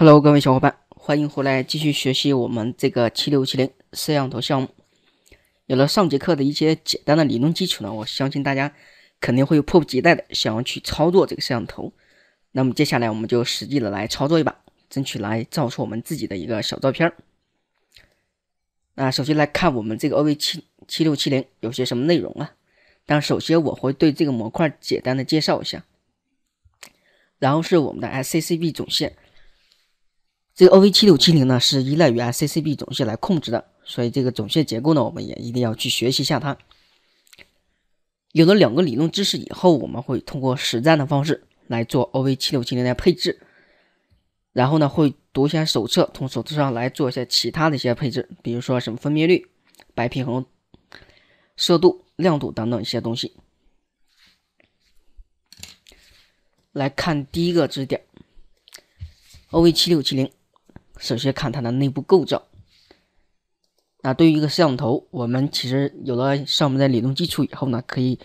Hello，各位小伙伴，欢迎回来继续学习我们这个七六七零摄像头项目。有了上节课的一些简单的理论基础呢，我相信大家肯定会迫不及待的想要去操作这个摄像头。那么接下来我们就实际的来操作一把，争取来照出我们自己的一个小照片儿。那首先来看我们这个 OV 七七六七零有些什么内容啊？但首先我会对这个模块简单的介绍一下，然后是我们的 i c c b 总线。这个 OV 七六七零呢是依赖于 I C C B 总线来控制的，所以这个总线结构呢，我们也一定要去学习一下它。有了两个理论知识以后，我们会通过实战的方式来做 OV 七六七零的配置，然后呢，会读一下手册，从手册上来做一些其他的一些配置，比如说什么分辨率、白平衡、色度、亮度等等一些东西。来看第一个知识点：OV 七六七零。首先看它的内部构造。那对于一个摄像头，我们其实有了上面的理论基础以后呢，可以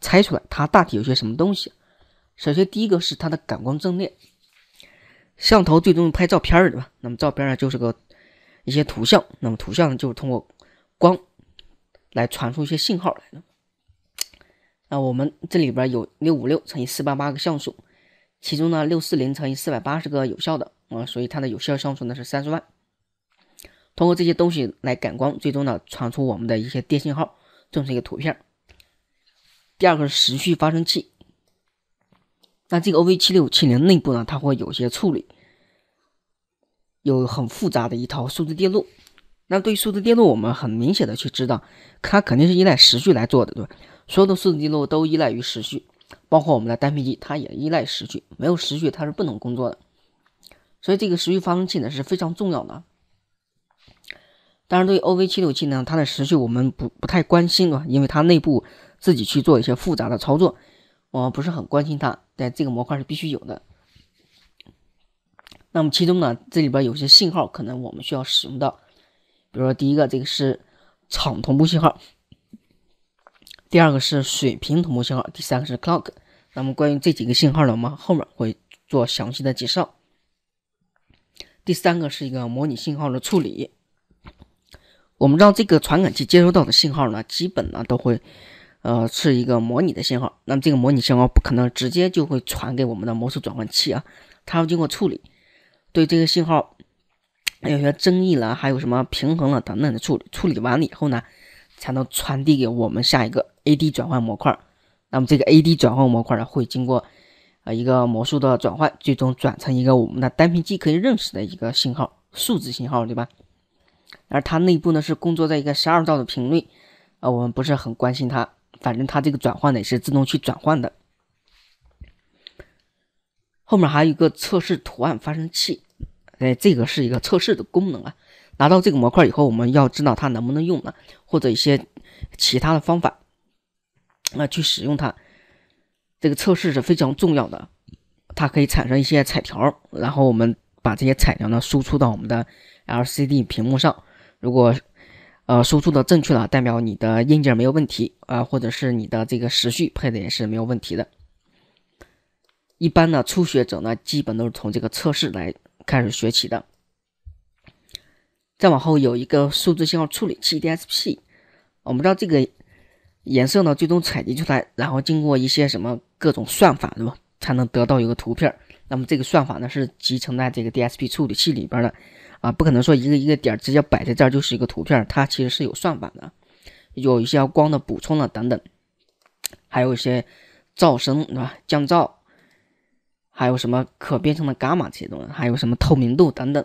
猜出来它大体有些什么东西。首先第一个是它的感光阵列，摄像头最终拍照片儿，对吧？那么照片儿就是个一些图像，那么图像就是通过光来传输一些信号来的。那我们这里边有六五六乘以四八八个像素，其中呢六四零乘以四百八十个有效的。啊，所以它的有效像素呢是三十万，通过这些东西来感光，最终呢传出我们的一些电信号，这是一个图片。第二个是时序发生器，那这个 OV 七六七零内部呢，它会有些处理，有很复杂的一套数字电路。那对于数字电路，我们很明显的去知道，它肯定是依赖时序来做的，对吧？所有的数字电路都依赖于时序，包括我们的单片机，它也依赖时序，没有时序它是不能工作的。所以这个时序发生器呢是非常重要的。当然，对于 O V 七六七呢，它的时序我们不不太关心，啊，因为它内部自己去做一些复杂的操作，我们不是很关心它。但这个模块是必须有的。那么其中呢，这里边有些信号可能我们需要使用到，比如说第一个这个是场同步信号，第二个是水平同步信号，第三个是 Clock。那么关于这几个信号呢，我们后面会做详细的介绍。第三个是一个模拟信号的处理。我们知道这个传感器接收到的信号呢，基本呢都会，呃，是一个模拟的信号。那么这个模拟信号不可能直接就会传给我们的模式转换器啊，它要经过处理，对这个信号，有些争议了，还有什么平衡了等等的处理，处理完了以后呢，才能传递给我们下一个 A/D 转换模块。那么这个 A/D 转换模块呢，会经过。一个魔术的转换，最终转成一个我们的单片机可以认识的一个信号，数字信号，对吧？而它内部呢是工作在一个十二兆的频率，啊，我们不是很关心它，反正它这个转换呢也是自动去转换的。后面还有一个测试图案发生器，哎，这个是一个测试的功能啊。拿到这个模块以后，我们要知道它能不能用呢？或者一些其他的方法，那去使用它。这个测试是非常重要的，它可以产生一些彩条，然后我们把这些彩条呢输出到我们的 L C D 屏幕上。如果，呃，输出的正确了，代表你的硬件没有问题啊，或者是你的这个时序配的也是没有问题的。一般呢，初学者呢，基本都是从这个测试来开始学起的。再往后有一个数字信号处理器 D S P，我们知道这个颜色呢最终采集出来，然后经过一些什么。各种算法对吧，才能得到一个图片。那么这个算法呢，是集成在这个 DSP 处理器里边的啊，不可能说一个一个点直接摆在这儿就是一个图片，它其实是有算法的，有一些光的补充了等等，还有一些噪声对吧，降噪，还有什么可编程的伽马这些东西，还有什么透明度等等，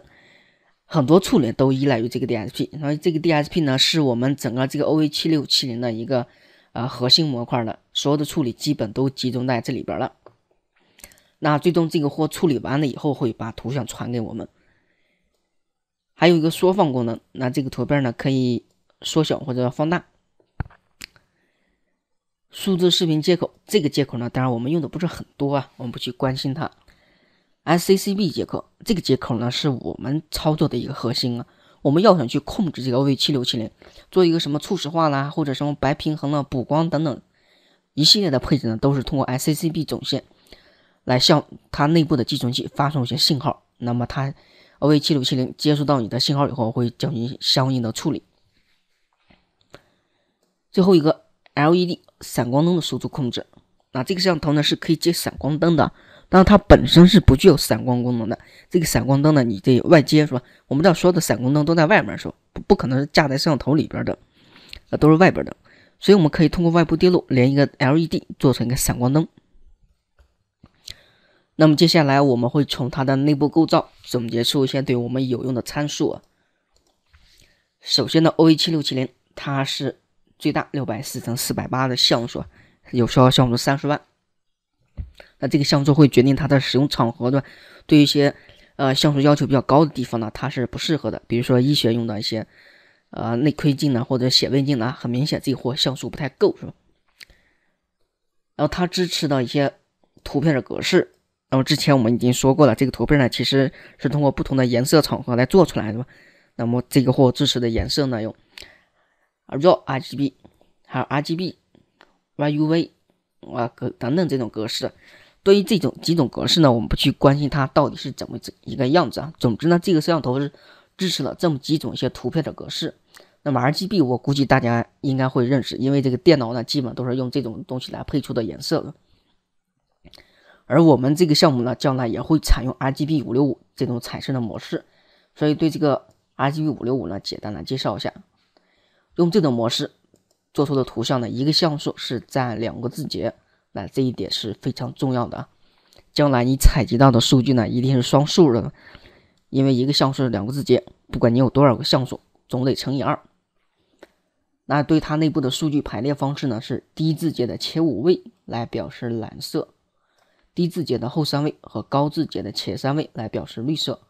很多处理都依赖于这个 DSP。然后这个 DSP 呢，是我们整个这个 OV 七六七零的一个。啊，核心模块的所有的处理基本都集中在这里边了。那最终这个货处理完了以后，会把图像传给我们。还有一个缩放功能，那这个图片呢可以缩小或者放大。数字视频接口这个接口呢，当然我们用的不是很多啊，我们不去关心它。SCCB 接口这个接口呢，是我们操作的一个核心啊。我们要想去控制这个 OV7670，做一个什么初始化啦，或者什么白平衡了、补光等等一系列的配置呢，都是通过 i c c B 总线来向它内部的寄存器发送一些信号。那么它 OV7670 接收到你的信号以后，会进行相应的处理。最后一个 LED 闪光灯的输出控制，那这个摄像头呢是可以接闪光灯的。但是它本身是不具有闪光功能的，这个闪光灯呢，你得外接是吧？我们知道所有的闪光灯都在外面是吧？不不可能是架在摄像头里边的，呃，都是外边的，所以我们可以通过外部电路连一个 LED 做成一个闪光灯。那么接下来我们会从它的内部构造总结出一些对我们有用的参数。啊。首先呢，O a 七六七零它是最大六百四乘四百八的像素，有效像素三十万。那这个像素会决定它的使用场合，对吧？对一些，呃，像素要求比较高的地方呢，它是不适合的。比如说医学用的一些，呃，内窥镜呢，或者显微镜呢，很明显这货像素不太够，是吧？然后它支持的一些图片的格式，然后之前我们已经说过了，这个图片呢其实是通过不同的颜色场合来做出来的，那么这个货支持的颜色呢有，R、G、B，还有 R、G、B、Y、U、V。啊，格等等这种格式，对于这种几种格式呢，我们不去关心它到底是怎么一个样子啊。总之呢，这个摄像头是支持了这么几种一些图片的格式。那么 RGB，我估计大家应该会认识，因为这个电脑呢，基本都是用这种东西来配出的颜色的。而我们这个项目呢，将来也会采用 RGB 五六五这种产生的模式，所以对这个 RGB 五六五呢，简单的介绍一下，用这种模式。做出的图像呢，一个像素是占两个字节，那这一点是非常重要的将来你采集到的数据呢，一定是双数的，因为一个像素两个字节，不管你有多少个像素，总得乘以二。那对它内部的数据排列方式呢，是低字节的前五位来表示蓝色，低字节的后三位和高字节的前三位来表示绿色，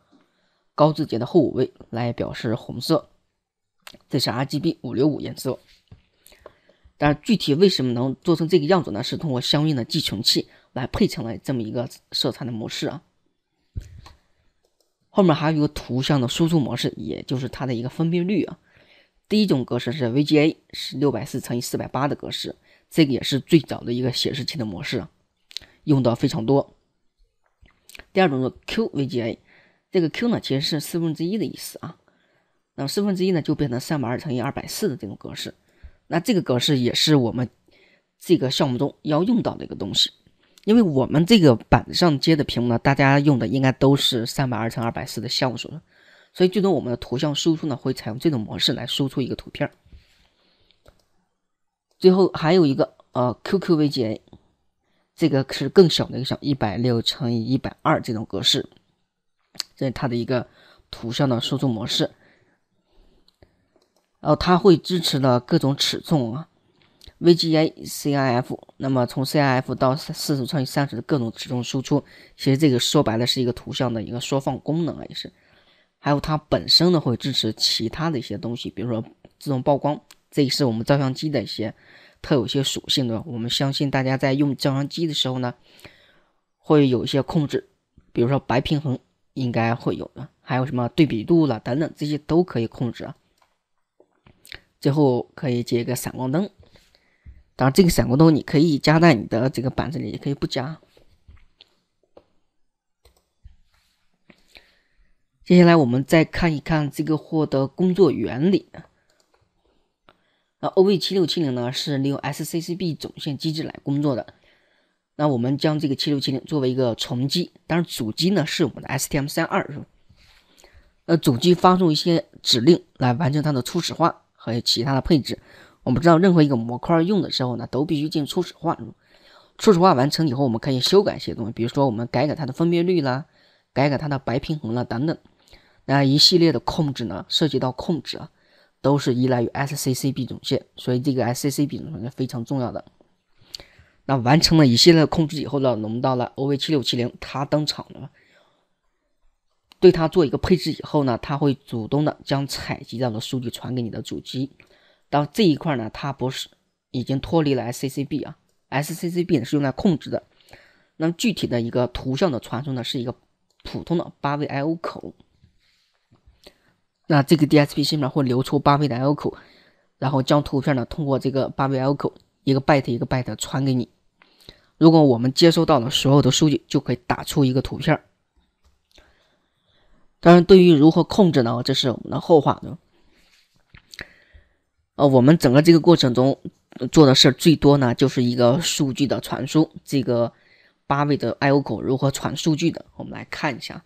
高字节的后五位来表示红色，这是 RGB 五六五颜色。但是具体为什么能做成这个样子呢？是通过相应的寄存器来配成了这么一个色彩的模式啊。后面还有一个图像的输出模式，也就是它的一个分辨率啊。第一种格式是 VGA，是六百四乘以四百八的格式，这个也是最早的一个显示器的模式，用的非常多。第二种是 QVGA，这个 Q 呢其实是四分之一的意思啊，那么四分之一呢就变成三百二乘以二百四的这种格式。那这个格式也是我们这个项目中要用到的一个东西，因为我们这个板上接的屏幕呢，大家用的应该都是三百二乘二百四的像素，所以最终我们的图像输出呢，会采用这种模式来输出一个图片。最后还有一个呃 QQVGA，这个是更小的一个像一百六乘以一百二这种格式，这是它的一个图像的输出模式。然后它会支持呢各种尺寸啊，VGA、CIF，那么从 CIF 到四十乘以三十的各种尺寸输出，其实这个说白了是一个图像的一个缩放功能啊，也是。还有它本身呢会支持其他的一些东西，比如说自动曝光，这也是我们照相机的一些特有些属性的。我们相信大家在用照相机的时候呢，会有一些控制，比如说白平衡应该会有的，还有什么对比度了等等，这些都可以控制啊。最后可以接一个闪光灯，当然这个闪光灯你可以加在你的这个板子里，也可以不加。接下来我们再看一看这个货的工作原理。那 OV 七六七零呢是利用 S C C B 总线机制来工作的。那我们将这个七六七零作为一个重机，当然主机呢是我们的 S T M 三二是吧？那主机发送一些指令来完成它的初始化。还有其他的配置，我们知道任何一个模块用的时候呢，都必须进初始化。初始化完成以后，我们可以修改一些东西，比如说我们改改它的分辨率啦，改改它的白平衡啦等等。那一系列的控制呢，涉及到控制啊，都是依赖于 SCCB 总线，所以这个 SCCB 总线是非常重要的。那完成了一系列的控制以后呢，轮到了 OV 七六七零，它登场了。对它做一个配置以后呢，它会主动的将采集到的数据传给你的主机。当这一块呢，它不是已经脱离了 SCB 啊，SCCB 是用来控制的。那具体的一个图像的传输呢，是一个普通的八位 I/O 口。那这个 DSP 芯片会流出八位的 I/O 口，然后将图片呢通过这个八位 I/O 口一个 byte 一个 byte 传给你。如果我们接收到了所有的数据，就可以打出一个图片儿。当然，对于如何控制呢？这是我们的后话。呃，我们整个这个过程中做的事儿最多呢，就是一个数据的传输。这个八位的 I/O 口如何传数据的？我们来看一下。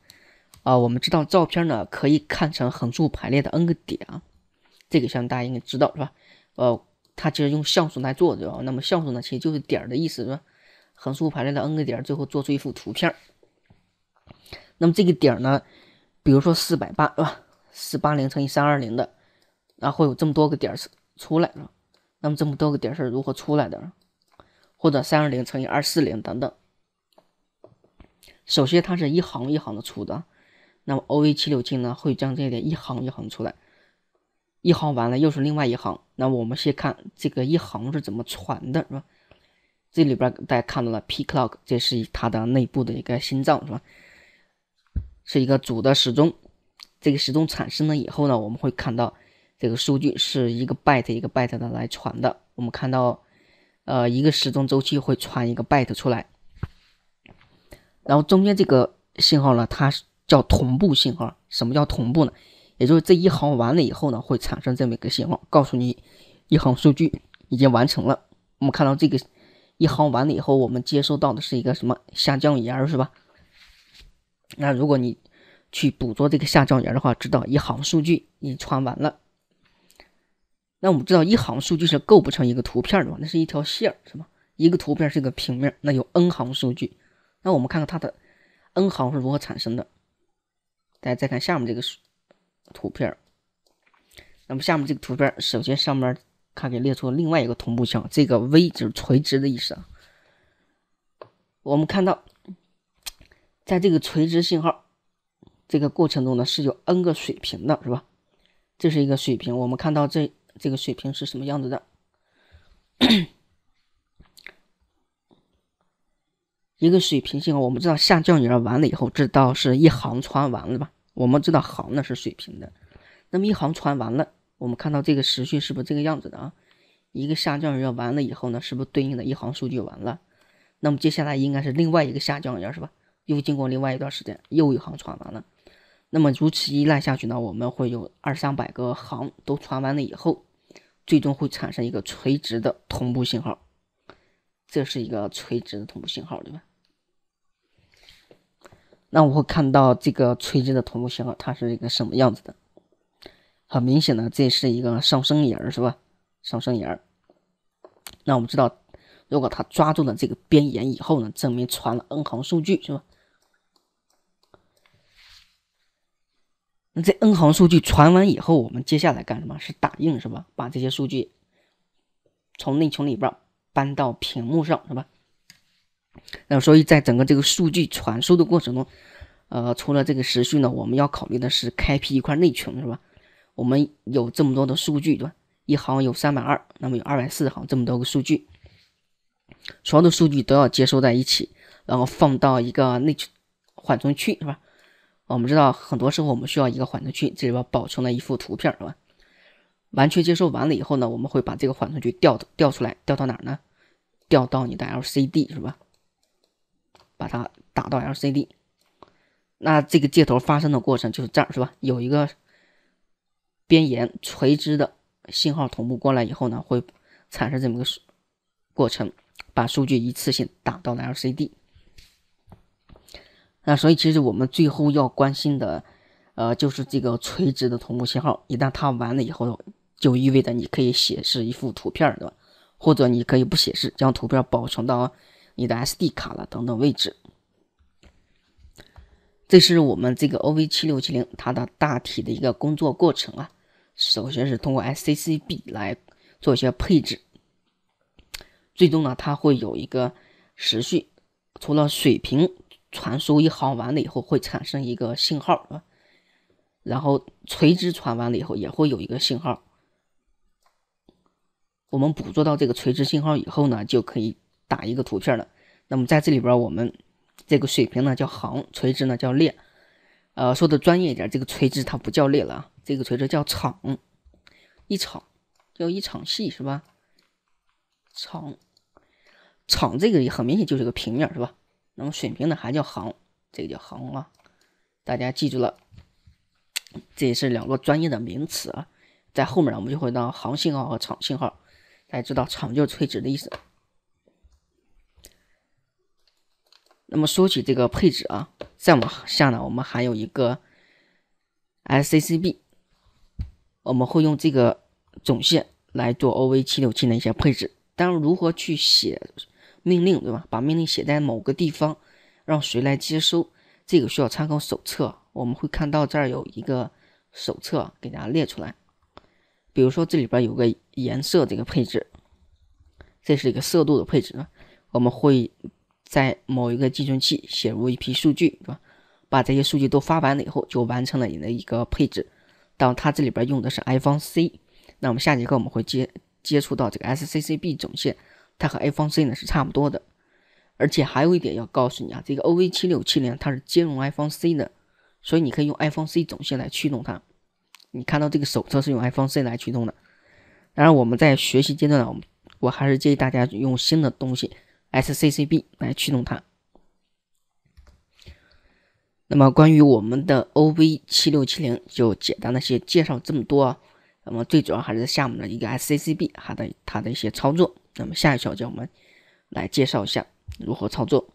啊，我们知道照片呢可以看成横竖排列的 n 个点，啊，这个相信大家应该知道是吧？呃，它其实用像素来做的。那么像素呢，其实就是点的意思，是吧？横竖排列的 n 个点，最后做出一幅图片。那么这个点呢？比如说四百八啊，四八零乘以三二零的，然后有这么多个点是出来了。那么这么多个点是如何出来的？或者三二零乘以二四零等等。首先它是一行一行的出的。那么 O A 七六七呢，会将这些点一行一行出来，一行完了又是另外一行。那我们先看这个一行是怎么传的，是吧？这里边大家看到了 P Clock，这是它的内部的一个心脏，是吧？是一个主的时钟，这个时钟产生了以后呢，我们会看到这个数据是一个 byte 一个 byte 的来传的。我们看到，呃，一个时钟周期会传一个 byte 出来。然后中间这个信号呢，它叫同步信号。什么叫同步呢？也就是这一行完了以后呢，会产生这么一个信号，告诉你一行数据已经完成了。我们看到这个一行完了以后，我们接收到的是一个什么下降沿儿，是吧？那如果你去捕捉这个下降沿的话，知道一行数据你传完了。那我们知道一行数据是构不成一个图片的，那是一条线儿，是吗？一个图片是一个平面，那有 n 行数据。那我们看看它的 n 行是如何产生的。大家再看下面这个图片。那么下面这个图片，首先上面它给列出另外一个同步项，这个 v 就是垂直的意思啊。我们看到。在这个垂直信号这个过程中呢，是有 n 个水平的，是吧？这是一个水平。我们看到这这个水平是什么样子的？一个水平信号。我们知道下降沿完了以后，知道是一行穿完了吧？我们知道行呢是水平的。那么一行穿完了，我们看到这个时序是不是这个样子的啊？一个下降沿完了以后呢，是不是对应的一行数据完了？那么接下来应该是另外一个下降沿，是吧？又经过另外一段时间，又一行传完了。那么如此依赖下去呢？我们会有二三百个行都传完了以后，最终会产生一个垂直的同步信号。这是一个垂直的同步信号，对吧？那我会看到这个垂直的同步信号，它是一个什么样子的？很明显呢，这是一个上升沿，是吧？上升沿。那我们知道，如果它抓住了这个边沿以后呢，证明传了 n 行数据，是吧？那这 N 行数据传完以后，我们接下来干什么是打印是吧？把这些数据从内存里边搬到屏幕上是吧？那所以在整个这个数据传输的过程中，呃，除了这个时序呢，我们要考虑的是开辟一块内存是吧？我们有这么多的数据对吧？一行有三百二，那么有二百四行这么多个数据，所有的数据都要接收在一起，然后放到一个内存缓存区是吧？我们知道，很多时候我们需要一个缓冲区，这里边保存了一幅图片，是吧？完全接收完了以后呢，我们会把这个缓冲区调调出来，调到哪儿呢？调到你的 LCD，是吧？把它打到 LCD。那这个接头发生的过程就是这儿，是吧？有一个边沿垂直的信号同步过来以后呢，会产生这么个过程，把数据一次性打到 LCD。那所以其实我们最后要关心的，呃，就是这个垂直的同步信号。一旦它完了以后，就意味着你可以显示一幅图片，对吧？或者你可以不显示，将图片保存到你的 SD 卡了等等位置。这是我们这个 OV 七六七零它的大体的一个工作过程啊。首先是通过 s CCB 来做一些配置，最终呢，它会有一个时序，除了水平。传输一行完了以后会产生一个信号，啊，然后垂直传完了以后也会有一个信号。我们捕捉到这个垂直信号以后呢，就可以打一个图片了。那么在这里边，我们这个水平呢叫行，垂直呢叫列。呃，说的专业一点，这个垂直它不叫列了啊，这个垂直叫场。一场叫一场戏是吧？场场这个很明显就是个平面是吧？那么水平呢，还叫行，这个叫行啊，大家记住了，这也是两个专业的名词，啊。在后面呢，我们就会到行信号和场信号，大家知道场就是垂直的意思。那么说起这个配置啊，再往下呢，我们还有一个 S C C B，我们会用这个总线来做 O V 七六七的一些配置，但如何去写？命令对吧？把命令写在某个地方，让谁来接收？这个需要参考手册。我们会看到这儿有一个手册，给大家列出来。比如说这里边有个颜色这个配置，这是一个色度的配置。我们会在某一个寄存器写入一批数据，是吧？把这些数据都发完了以后，就完成了你的一个配置。当它这里边用的是 I p h o n e C，那我们下节课我们会接接触到这个 S C C B 总线。它和 I 方 C 呢是差不多的，而且还有一点要告诉你啊，这个 O V 七六七零它是兼容 I p h o n e C 的，所以你可以用 I p h o n e C 总线来驱动它。你看到这个手册是用 I p h o n e C 来驱动的，当然我们在学习阶段呢，我我还是建议大家用新的东西 S C C B 来驱动它。那么关于我们的 O V 七六七零就简单的先介绍这么多。那么最主要还是项目的一个 SCCB，它的它的一些操作。那么下一小节我们来介绍一下如何操作。